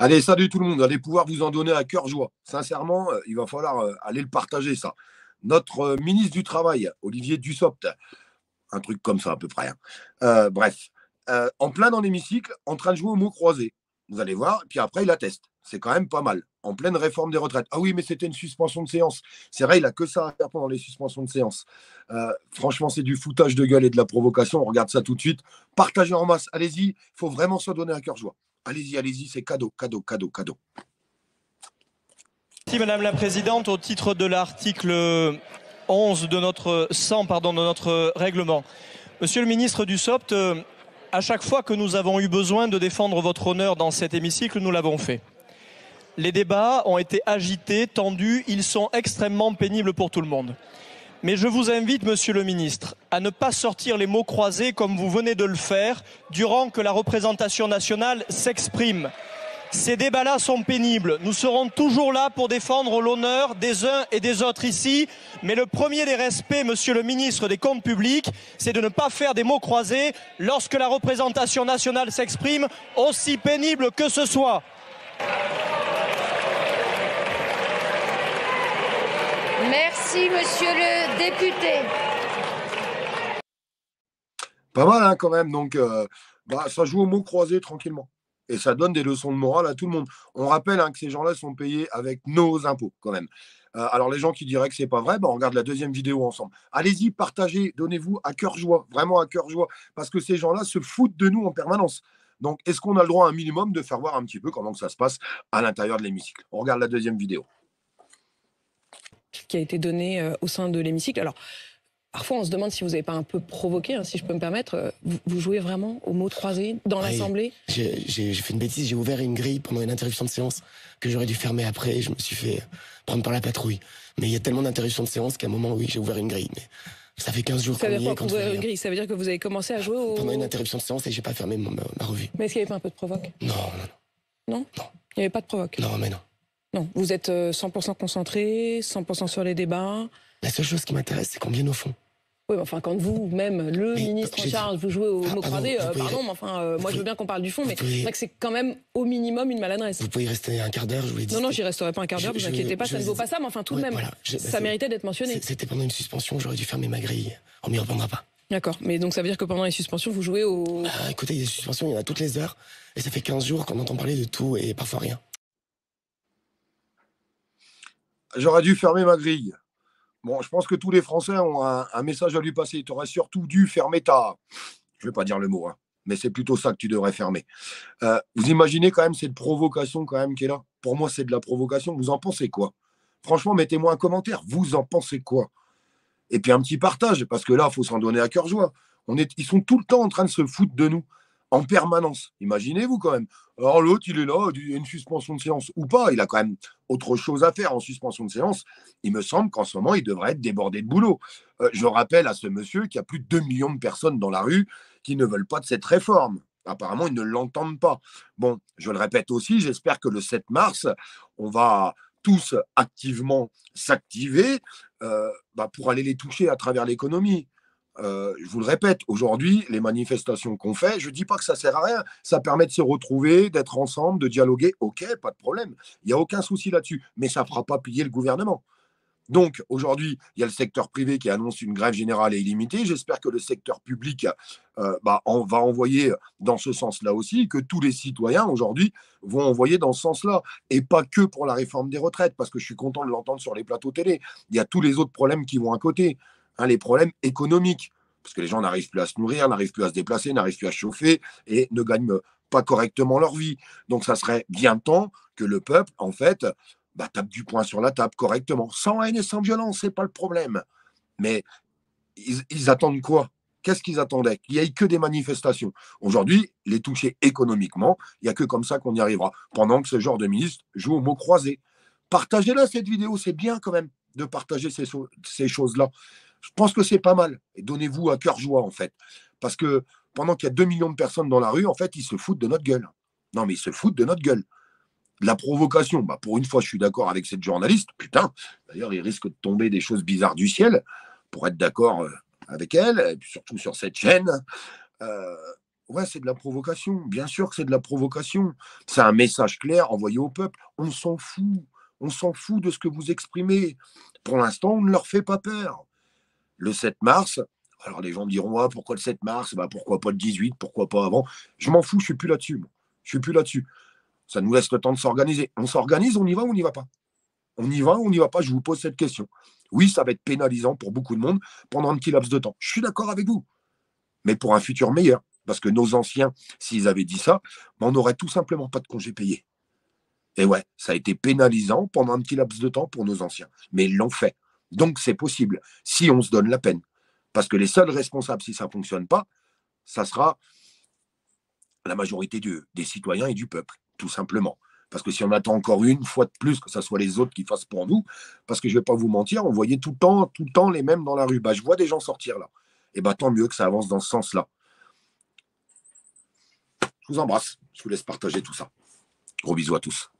Allez, salut tout le monde. Allez pouvoir vous en donner à cœur joie. Sincèrement, euh, il va falloir euh, aller le partager, ça. Notre euh, ministre du Travail, Olivier Dussopt, un truc comme ça à peu près. Hein. bref, en plein dans l'hémicycle, en train de jouer au mots croisés. Vous allez voir, puis après, il atteste. C'est quand même pas mal. En pleine réforme des retraites. Ah oui, mais c'était une suspension de séance. C'est vrai, il n'a que ça à faire pendant les suspensions de séance. franchement, c'est du foutage de gueule et de la provocation. On regarde ça tout de suite. Partagez en masse. Allez-y. Il faut vraiment se donner à cœur joie. Allez-y, allez-y, c'est cadeau, cadeau, cadeau, cadeau. Merci Madame la Présidente. Au titre de l'article 11 de notre de notre règlement, Monsieur le ministre du SOPT, euh, à chaque fois que nous avons eu besoin de défendre votre honneur dans cet hémicycle, nous l'avons fait. Les débats ont été agités, tendus, ils sont extrêmement pénibles pour tout le monde. Mais je vous invite, Monsieur le Ministre, à ne pas sortir les mots croisés comme vous venez de le faire durant que la représentation nationale s'exprime. Ces débats-là sont pénibles. Nous serons toujours là pour défendre l'honneur des uns et des autres ici. Mais le premier des respects, monsieur le ministre des Comptes publics, c'est de ne pas faire des mots croisés lorsque la représentation nationale s'exprime, aussi pénible que ce soit. Merci, monsieur le député. Pas mal, hein, quand même. Donc, euh, bah, ça joue au mot croisé tranquillement. Et ça donne des leçons de morale à tout le monde. On rappelle hein, que ces gens-là sont payés avec nos impôts, quand même. Euh, alors, les gens qui diraient que n'est pas vrai, bah, on regarde la deuxième vidéo ensemble. Allez-y, partagez, donnez-vous à cœur joie, vraiment à cœur joie, parce que ces gens-là se foutent de nous en permanence. Donc, est-ce qu'on a le droit à un minimum de faire voir un petit peu comment que ça se passe à l'intérieur de l'hémicycle On regarde la deuxième vidéo qui a été donné euh, au sein de l'hémicycle. Alors, Parfois, on se demande si vous n'avez pas un peu provoqué, hein, si je peux me permettre. Euh, vous, jouez vraiment aux mots croisés dans l'Assemblée J'ai fait une bêtise, j'ai ouvert une grille pendant une interruption de séance que j'aurais dû fermer après et je me suis fait euh, prendre par la patrouille. Mais il y a tellement d'interruptions de séance qu'à un moment, oui, j'ai ouvert une grille. Mais ça fait 15 jours qu'on y est. une grille, ça veut dire que vous avez commencé à jouer au... Pendant une interruption de séance et j'ai pas fermé ma, revue. Mais est-ce qu'il n'y avait pas un peu de provoque Non, non, non. Non, non. Il n'y avait pas de provoque Non, mais non vous êtes 100% euh, concentré, 100% sur les débats. La seule chose qui m'intéresse, c'est combien au fond. Oui, mais enfin, quand vous, même le ministre en charge, vous jouez au ah, mot croisé, euh, pardon, mais enfin, euh, moi je veux bien qu'on parle du fond, mais c'est que c'est quand même au minimum une maladresse. Vous pouvez y rester un quart d'heure, je vous l'ai dit. Non, non, j'y resterai pas un quart d'heure, vous inquiétez pas, ça ne vaut pas ça, mais enfin, tout de même, ça méritait d'être mentionné. C'était pendant une suspension, j'aurais dû fermer ma grille. On m'y reprendra pas. D'accord, mais donc ça veut dire que pendant les suspensions, vous jouez au. Bah, écoutez, les suspensions, il y en a toutes les heures, et ça fait 15 jours qu'on entend parler de tout et parfois rien. J'aurais dû fermer ma grille. Bon, je pense que tous les Français ont un, message à lui passer. Tu aurais surtout dû fermer ta. Je ne vais pas dire le mot, hein, mais c'est plutôt ça que tu devrais fermer. Euh, vous imaginez quand même cette provocation quand même qui est là. Pour moi, c'est de la provocation. Vous en pensez quoi Franchement, mettez-moi un commentaire. Vous en pensez quoi Et puis un petit partage, parce que là, il faut s'en donner à cœur joie. On est, ils sont tout le temps en train de se foutre de nous en permanence. Imaginez-vous quand même. Alors l'autre, il est là, il y a une suspension de séance ou pas, il a quand même autre chose à faire en suspension de séance. Il me semble qu'en ce moment, il devrait être débordé de boulot. Euh, je rappelle à ce monsieur qu'il y a plus de 2 millions de personnes dans la rue qui ne veulent pas de cette réforme. Apparemment, ils ne l'entendent pas. Bon, je le répète aussi, j'espère que le 7 mars, on va tous activement s'activer euh, bah, pour aller les toucher à travers l'économie. Euh, je vous le répète, aujourd'hui, les manifestations qu'on fait, je ne dis pas que ça sert à rien, ça permet de se retrouver, d'être ensemble, de dialoguer, ok, pas de problème, il n'y a aucun souci là-dessus, mais ça ne fera pas plier le gouvernement. Donc aujourd'hui, il y a le secteur privé qui annonce une grève générale et illimitée. J'espère que le secteur public euh, bah, va envoyer dans ce sens-là aussi, que tous les citoyens aujourd'hui vont envoyer dans ce sens-là, et pas que pour la réforme des retraites, parce que je suis content de l'entendre sur les plateaux télé. Il y a tous les autres problèmes qui vont à côté. Hein, les problèmes économiques, parce que les gens n'arrivent plus à se nourrir, n'arrivent plus à se déplacer, n'arrivent plus à chauffer et ne gagnent euh, pas correctement leur vie. Donc ça serait bien temps que le peuple, en fait, bah, tape du poing sur la table correctement, sans haine et sans violence, c'est pas le problème. Mais ils, attendent quoi Qu'est-ce qu'ils attendaient Qu'il n'y ait que des manifestations. Aujourd'hui, les toucher économiquement, il n'y a que comme ça qu'on y arrivera. Pendant que ce genre de ministre joue au mot croisé. Partagez-la cette vidéo, c'est bien quand même de partager ces choses-là. Je pense que c'est pas mal. Et donnez-vous à cœur joie, en fait. Parce que pendant qu'il y a 2 millions de personnes dans la rue, en fait, ils se foutent de notre gueule. Non, mais ils se foutent de notre gueule. la provocation, bah, pour une fois, je suis d'accord avec cette journaliste. Putain, d'ailleurs, il risque de tomber des choses bizarres du ciel pour être d'accord euh, avec elle, surtout sur cette chaîne. Euh, ouais, c'est de la provocation. Bien sûr que c'est de la provocation. C'est un message clair envoyé au peuple. On s'en fout. On s'en fout de ce que vous exprimez. Pour l'instant, on ne leur fait pas peur le 7 mars. Alors les gens diront ah, pourquoi le 7 mars bah, Pourquoi pas le 18 Pourquoi pas avant Je m'en fous, je suis plus là-dessus. Je suis plus là-dessus. Ça nous laisse le temps de s'organiser. On s'organise, on y va ou on n'y va pas On y va ou on n'y va pas Je vous pose cette question. Oui, ça va être pénalisant pour beaucoup de monde pendant un petit laps de temps. Je suis d'accord avec vous. Mais pour un futur meilleur. Parce que nos anciens, s'ils avaient dit ça, bah, on n'aurait tout simplement pas de congé payé. Et ouais, ça a été pénalisant pendant un petit laps de temps pour nos anciens. Mais ils l'ont fait. Donc c'est possible, si on se donne la peine. Parce que les seuls responsables, si ça ne fonctionne pas, ça sera la majorité des citoyens et du peuple, tout simplement. Parce que si on attend encore une fois de plus que ce soit les autres qui fassent pour nous, parce que je ne vais pas vous mentir, on voyait tout le temps, tout le temps les mêmes dans la rue. Bah, je vois des gens sortir là. Et eh bah tant mieux que ça avance dans ce sens-là. Je vous embrasse, je vous laisse partager tout ça. Gros bisous à tous.